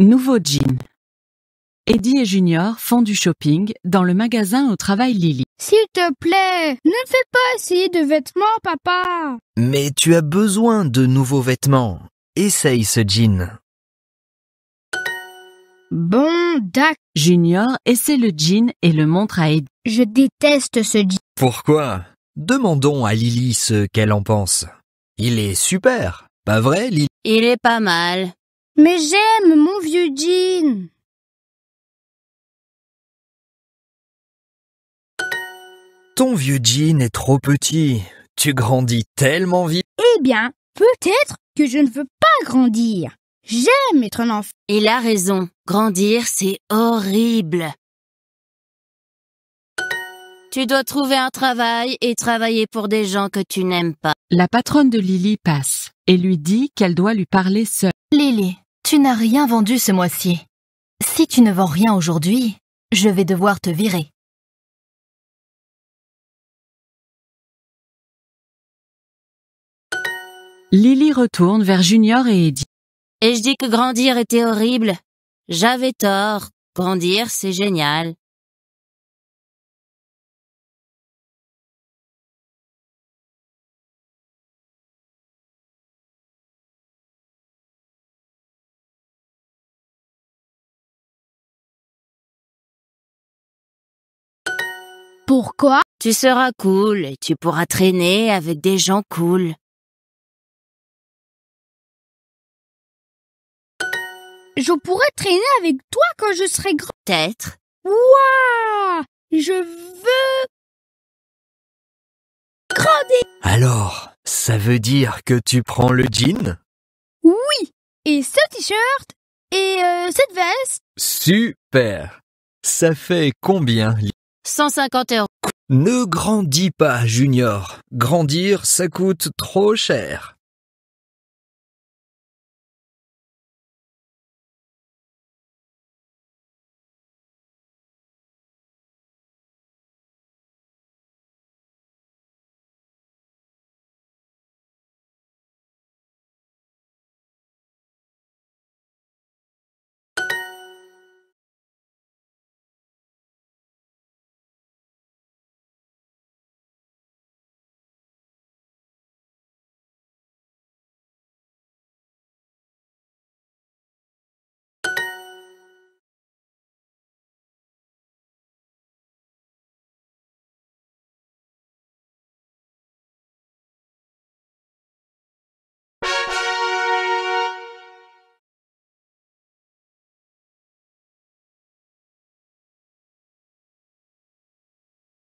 Nouveau jean. Eddie et Junior font du shopping dans le magasin au travail Lily. S'il te plaît, ne fais pas essayer de vêtements, papa. Mais tu as besoin de nouveaux vêtements. Essaye ce jean. Bon, Dak Junior essaie le jean et le montre à Eddie. Je déteste ce jean. Pourquoi Demandons à Lily ce qu'elle en pense. Il est super, pas vrai, Lily Il est pas mal. Mais j'aime mon vieux jean. Ton vieux jean est trop petit. Tu grandis tellement vite. Eh bien, peut-être que je ne veux pas grandir. J'aime être un enfant. Il a raison. Grandir, c'est horrible. Tu dois trouver un travail et travailler pour des gens que tu n'aimes pas. La patronne de Lily passe et lui dit qu'elle doit lui parler seule. Lily, tu n'as rien vendu ce mois-ci. Si tu ne vends rien aujourd'hui, je vais devoir te virer. Lily retourne vers Junior et dit Et je dis que grandir était horrible. J'avais tort. Grandir, c'est génial. Pourquoi Tu seras cool et tu pourras traîner avec des gens cool. Je pourrais traîner avec toi quand je serai grand. Peut-être. Waouh Je veux grandir. Alors, ça veut dire que tu prends le jean Oui, et ce t-shirt et euh, cette veste. Super. Ça fait combien 150 Ne grandis pas, Junior. Grandir, ça coûte trop cher.